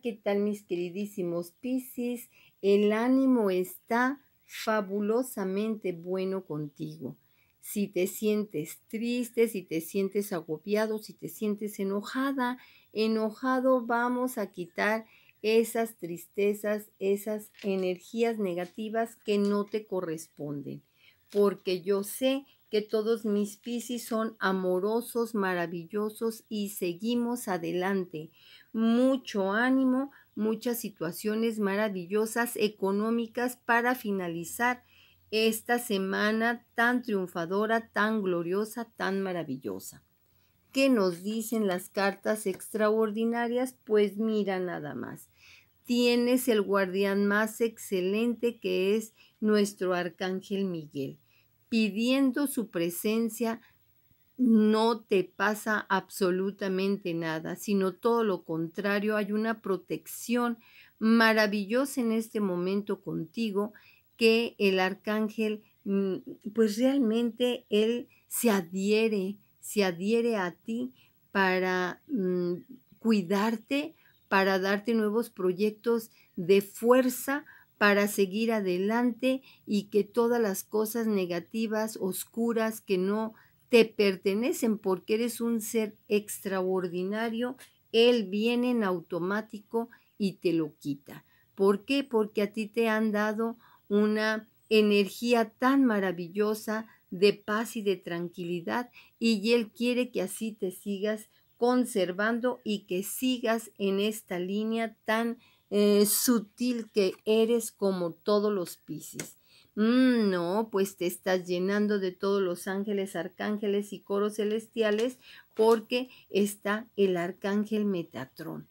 ¿Qué tal mis queridísimos Piscis? El ánimo está fabulosamente bueno contigo. Si te sientes triste, si te sientes agobiado, si te sientes enojada, enojado, vamos a quitar esas tristezas, esas energías negativas que no te corresponden. Porque yo sé que todos mis Piscis son amorosos, maravillosos y seguimos adelante mucho ánimo, muchas situaciones maravillosas económicas para finalizar esta semana tan triunfadora, tan gloriosa, tan maravillosa. ¿Qué nos dicen las cartas extraordinarias? Pues mira nada más. Tienes el guardián más excelente que es nuestro arcángel Miguel, pidiendo su presencia, no te pasa absolutamente nada, sino todo lo contrario, hay una protección maravillosa en este momento contigo que el arcángel, mm, pues realmente él se adhiere, se adhiere a ti para mm, cuidarte, para darte nuevos proyectos de fuerza, para seguir adelante y que todas las cosas negativas, oscuras, que no te pertenecen porque eres un ser extraordinario, Él viene en automático y te lo quita. ¿Por qué? Porque a ti te han dado una energía tan maravillosa de paz y de tranquilidad y Él quiere que así te sigas conservando y que sigas en esta línea tan eh, sutil que eres como todos los piscis. Mm, no, pues te estás llenando de todos los ángeles, arcángeles y coros celestiales porque está el arcángel Metatrón.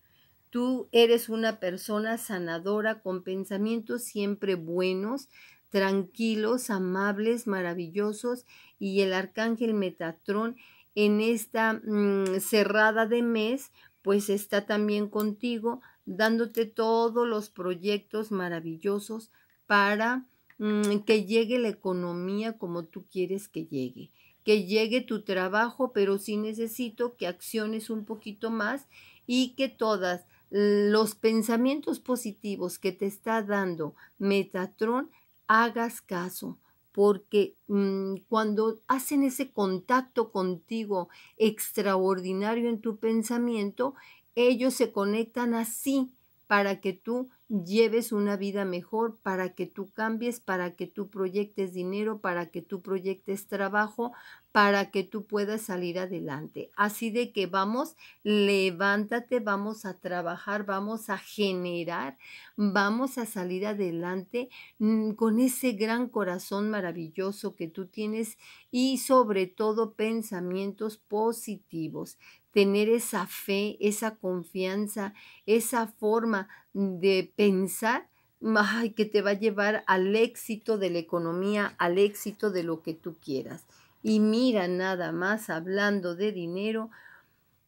Tú eres una persona sanadora con pensamientos siempre buenos, tranquilos, amables, maravillosos y el arcángel Metatrón en esta mm, cerrada de mes pues está también contigo dándote todos los proyectos maravillosos para Mm, que llegue la economía como tú quieres que llegue, que llegue tu trabajo, pero sí necesito que acciones un poquito más y que todas los pensamientos positivos que te está dando Metatron hagas caso, porque mm, cuando hacen ese contacto contigo extraordinario en tu pensamiento, ellos se conectan así para que tú lleves una vida mejor, para que tú cambies, para que tú proyectes dinero, para que tú proyectes trabajo, para que tú puedas salir adelante. Así de que vamos, levántate, vamos a trabajar, vamos a generar, vamos a salir adelante mm, con ese gran corazón maravilloso que tú tienes y sobre todo pensamientos positivos tener esa fe, esa confianza, esa forma de pensar ay, que te va a llevar al éxito de la economía, al éxito de lo que tú quieras. Y mira, nada más hablando de dinero,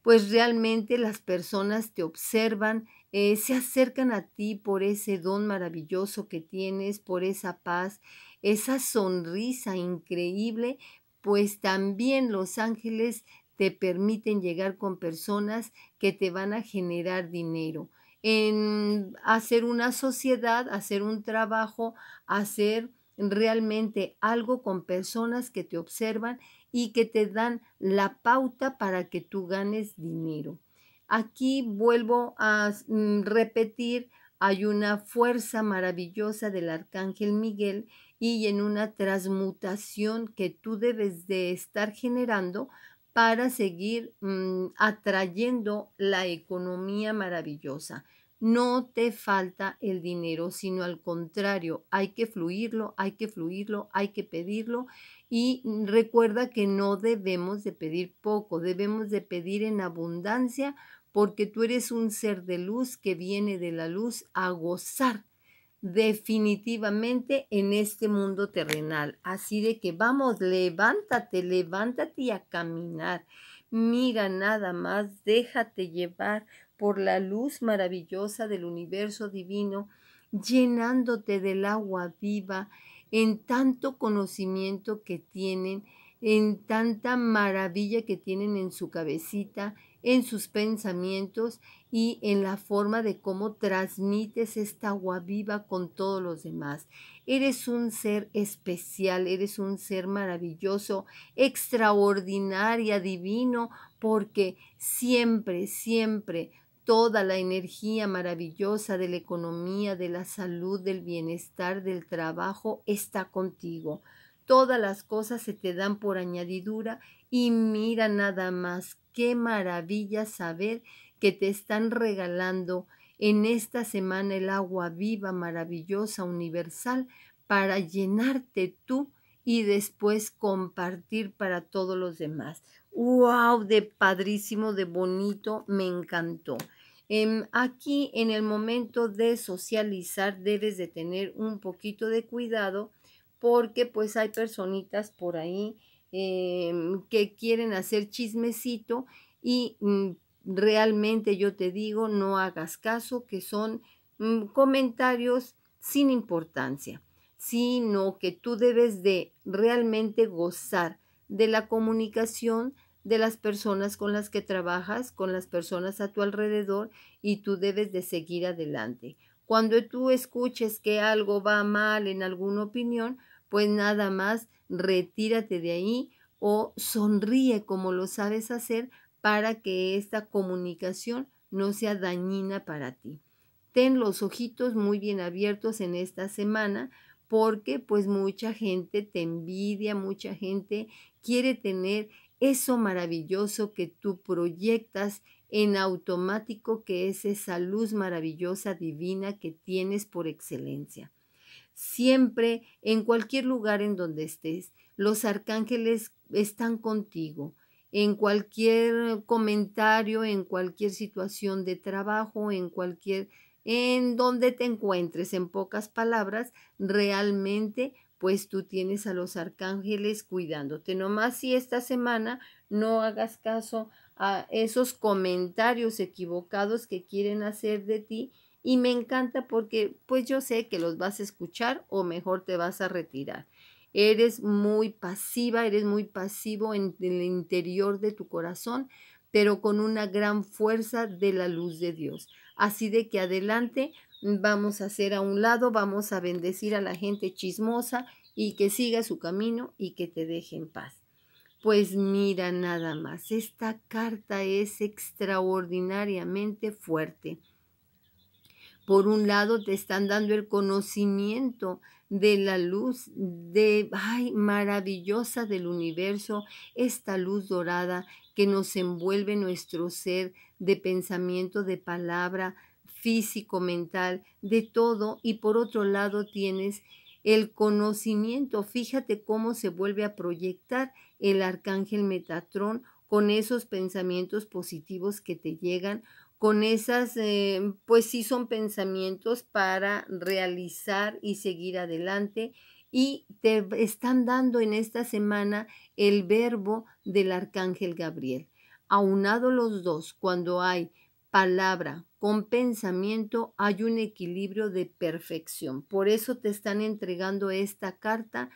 pues realmente las personas te observan, eh, se acercan a ti por ese don maravilloso que tienes, por esa paz, esa sonrisa increíble, pues también los ángeles te permiten llegar con personas que te van a generar dinero, en hacer una sociedad, hacer un trabajo, hacer realmente algo con personas que te observan y que te dan la pauta para que tú ganes dinero. Aquí vuelvo a mm, repetir, hay una fuerza maravillosa del arcángel Miguel y en una transmutación que tú debes de estar generando para seguir mm, atrayendo la economía maravillosa. No te falta el dinero, sino al contrario, hay que fluirlo, hay que fluirlo, hay que pedirlo y mm, recuerda que no debemos de pedir poco, debemos de pedir en abundancia porque tú eres un ser de luz que viene de la luz a gozar definitivamente en este mundo terrenal. Así de que vamos, levántate, levántate a caminar. Mira nada más, déjate llevar por la luz maravillosa del universo divino, llenándote del agua viva en tanto conocimiento que tienen, en tanta maravilla que tienen en su cabecita, en sus pensamientos y en la forma de cómo transmites esta agua viva con todos los demás. Eres un ser especial, eres un ser maravilloso, extraordinario, divino, porque siempre, siempre toda la energía maravillosa de la economía, de la salud, del bienestar, del trabajo está contigo. Todas las cosas se te dan por añadidura y mira nada más qué maravilla saber que te están regalando en esta semana el agua viva, maravillosa, universal, para llenarte tú y después compartir para todos los demás. ¡Wow! De padrísimo, de bonito, me encantó. Em, aquí en el momento de socializar debes de tener un poquito de cuidado porque pues hay personitas por ahí Em, que quieren hacer chismecito y mm, realmente yo te digo, no hagas caso, que son mm, comentarios sin importancia, sino que tú debes de realmente gozar de la comunicación de las personas con las que trabajas, con las personas a tu alrededor y tú debes de seguir adelante. Cuando tú escuches que algo va mal en alguna opinión, pues nada más retírate de ahí o sonríe como lo sabes hacer para que esta comunicación no sea dañina para ti. Ten los ojitos muy bien abiertos en esta semana porque pues mucha gente te envidia, mucha gente quiere tener eso maravilloso que tú proyectas en automático, que es esa luz maravillosa divina que tienes por excelencia siempre, en cualquier lugar en donde estés. Los arcángeles están contigo. En cualquier comentario, en cualquier situación de trabajo, en cualquier, en donde te encuentres, en pocas palabras, realmente pues tú tienes a los arcángeles cuidándote. más si esta semana no hagas caso a esos comentarios equivocados que quieren hacer de ti y me encanta porque pues yo sé que los vas a escuchar o mejor te vas a retirar. Eres muy pasiva, eres muy pasivo en, el interior de tu corazón, pero con una gran fuerza de la luz de Dios. Así de que adelante vamos a hacer a un lado, vamos a bendecir a la gente chismosa y que siga su camino y que te deje en paz. Pues mira nada más, esta carta es extraordinariamente fuerte. Por un lado te están dando el conocimiento de la luz de ay maravillosa del universo, esta luz dorada que nos envuelve nuestro ser de pensamiento, de palabra, físico, mental, de todo y por otro lado tienes el conocimiento, fíjate cómo se vuelve a proyectar el arcángel Metatrón con esos pensamientos positivos que te llegan con esas, eh, pues sí son pensamientos para realizar y seguir adelante. Y te están dando en esta semana el verbo del arcángel Gabriel. Aunado los dos, cuando hay palabra con pensamiento, hay un equilibrio de perfección. Por eso te están entregando esta carta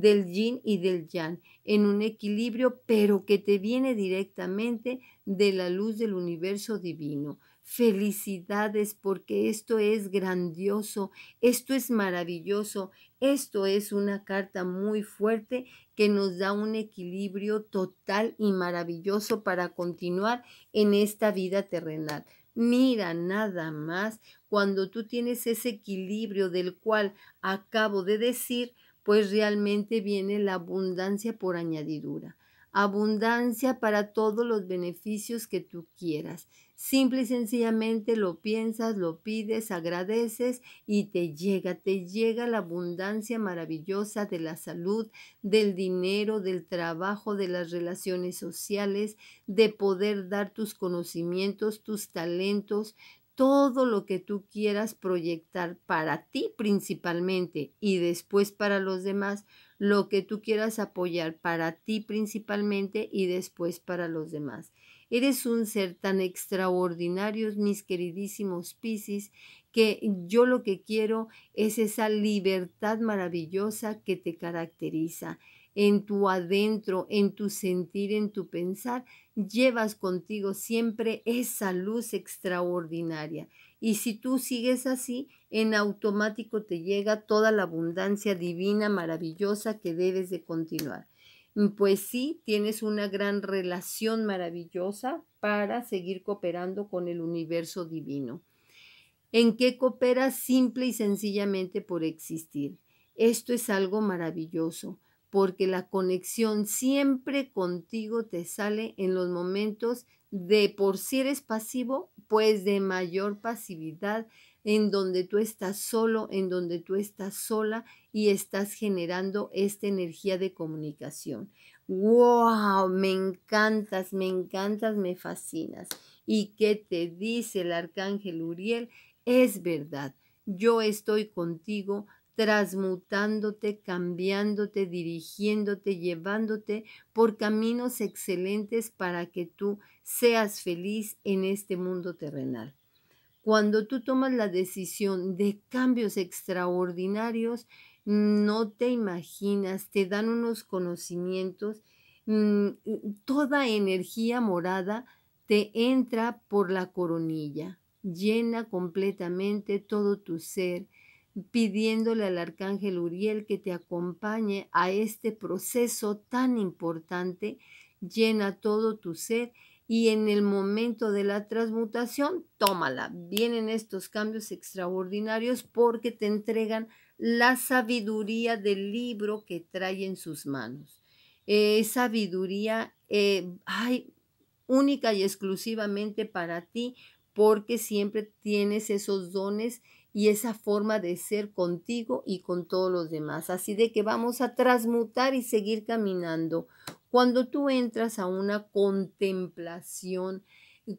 del yin y del yang, en un equilibrio, pero que te viene directamente de la luz del universo divino. Felicidades porque esto es grandioso, esto es maravilloso, esto es una carta muy fuerte que nos da un equilibrio total y maravilloso para continuar en esta vida terrenal. Mira nada más cuando tú tienes ese equilibrio del cual acabo de decir, pues realmente viene la abundancia por añadidura. Abundancia para todos los beneficios que tú quieras. Simple y sencillamente lo piensas, lo pides, agradeces y te llega, te llega la abundancia maravillosa de la salud, del dinero, del trabajo, de las relaciones sociales, de poder dar tus conocimientos, tus talentos, todo lo que tú quieras proyectar para ti principalmente y después para los demás, lo que tú quieras apoyar para ti principalmente y después para los demás. Eres un ser tan extraordinario, mis queridísimos Piscis, que yo lo que quiero es esa libertad maravillosa que te caracteriza en tu adentro, en tu sentir, en tu pensar, llevas contigo siempre esa luz extraordinaria. Y si tú sigues así, en automático te llega toda la abundancia divina, maravillosa que debes de continuar. Mm, pues sí, tienes una gran relación maravillosa para seguir cooperando con el universo divino. ¿En qué cooperas simple y sencillamente por existir? Esto es algo maravilloso porque la conexión siempre contigo te sale en los momentos de por si eres pasivo, pues de mayor pasividad, en donde tú estás solo, en donde tú estás sola y estás generando esta energía de comunicación. ¡Wow! Me encantas, me encantas, me fascinas. ¿Y qué te dice el arcángel Uriel? Es verdad, yo estoy contigo, transmutándote, cambiándote, dirigiéndote, llevándote por caminos excelentes para que tú seas feliz en este mundo terrenal. Cuando tú tomas la decisión de cambios extraordinarios, no te imaginas, te dan unos conocimientos, mm, toda energía morada te entra por la coronilla, llena completamente todo tu ser, pidiéndole al arcángel Uriel que te acompañe a este proceso tan importante, llena todo tu ser y en el momento de la transmutación, tómala. Vienen estos cambios extraordinarios porque te entregan la sabiduría del libro que trae en sus manos. Eh, sabiduría eh, única y exclusivamente para ti porque siempre tienes esos dones y esa forma de ser contigo y con todos los demás. Así de que vamos a transmutar y seguir caminando. Cuando tú entras a una contemplación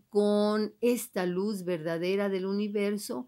con esta luz verdadera del universo,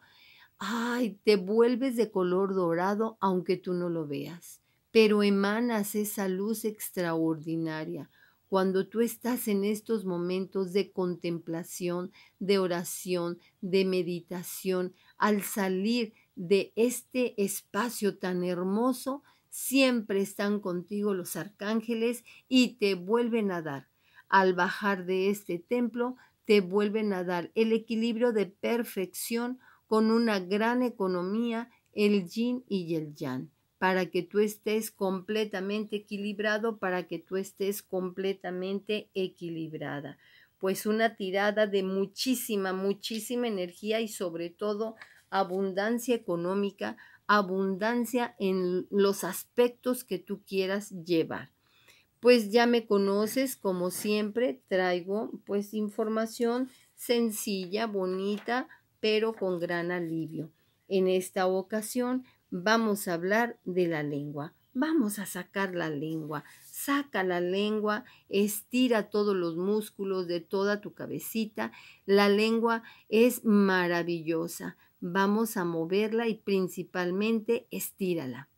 ay, te vuelves de color dorado aunque tú no lo veas, pero emanas esa luz extraordinaria. Cuando tú estás en estos momentos de contemplación, de oración, de meditación, al salir de este espacio tan hermoso, siempre están contigo los arcángeles y te vuelven a dar. Al bajar de este templo, te vuelven a dar el equilibrio de perfección con una gran economía, el yin y el Yan para que tú estés completamente equilibrado, para que tú estés completamente equilibrada. Pues una tirada de muchísima, muchísima energía y sobre todo abundancia económica, abundancia en los aspectos que tú quieras llevar. Pues ya me conoces, como siempre, traigo pues información sencilla, bonita, pero con gran alivio. En esta ocasión vamos a hablar de la lengua. Vamos a sacar la lengua. Saca la lengua, estira todos los músculos de toda tu cabecita. La lengua es maravillosa. Vamos a moverla y principalmente estírala.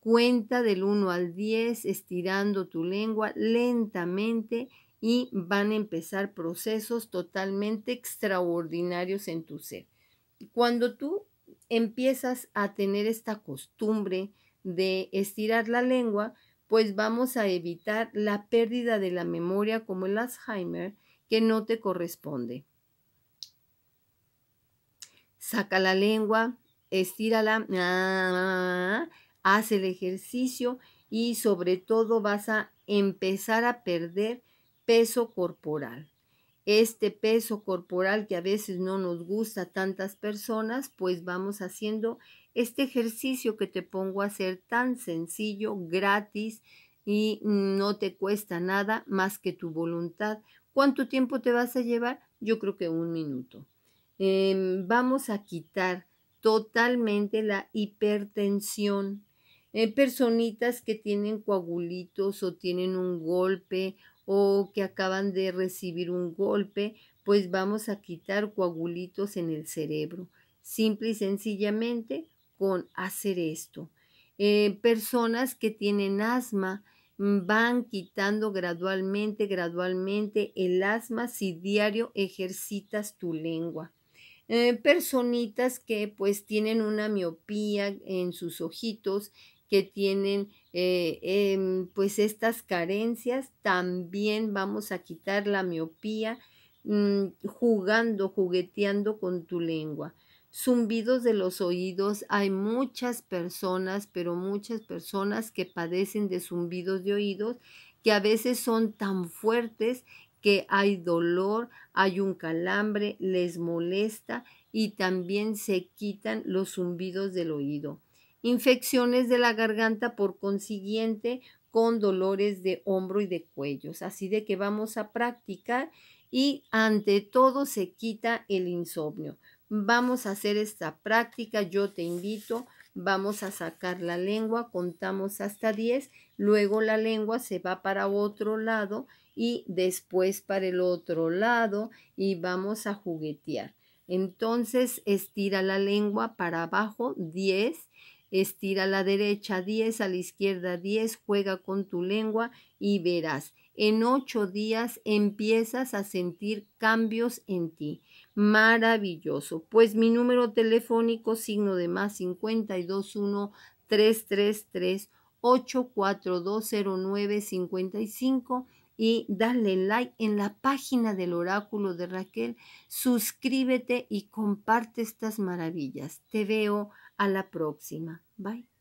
Cuenta del 1 al 10 estirando tu lengua lentamente y van a empezar procesos totalmente extraordinarios en tu ser. Cuando tú empiezas a tener esta costumbre de estirar la lengua, pues vamos a evitar la pérdida de la memoria como el Alzheimer que no te corresponde. Saca la lengua, estírala, ah, haz el ejercicio y sobre todo vas a empezar a perder peso corporal este peso corporal que a veces no nos gusta a tantas personas, pues vamos haciendo este ejercicio que te pongo a hacer tan sencillo, gratis y no te cuesta nada más que tu voluntad. ¿Cuánto tiempo te vas a llevar? Yo creo que un minuto. Em, vamos a quitar totalmente la hipertensión. personitas que tienen coagulitos o tienen un golpe o que acaban de recibir un golpe, pues vamos a quitar coagulitos en el cerebro. Simple y sencillamente con hacer esto. Eh, personas que tienen asma mm, van quitando gradualmente, gradualmente el asma si diario ejercitas tu lengua. Eh, personitas que pues tienen una miopía en sus ojitos, que tienen eh, em, pues estas carencias, también vamos a quitar la miopía mm, jugando, jugueteando con tu lengua. Zumbidos de los oídos, hay muchas personas, pero muchas personas que padecen de zumbidos de oídos que a veces son tan fuertes que hay dolor, hay un calambre, les molesta y también se quitan los zumbidos del oído infecciones de la garganta, por consiguiente, con dolores de hombro y de cuellos. Así de que vamos a practicar y ante todo se quita el insomnio. Vamos a hacer esta práctica, yo te invito, vamos a sacar la lengua, contamos hasta 10, luego la lengua se va para otro lado y después para el otro lado y vamos a juguetear. Entonces estira la lengua para abajo 10, Estira a la derecha 10, a la izquierda 10, juega con tu lengua y verás. En ocho días empiezas a sentir cambios en ti. Maravilloso. Pues mi número telefónico, signo de más 521 333 cinco y dale like en la página del oráculo de Raquel. Suscríbete y comparte estas maravillas. Te veo. A la próxima. Bye.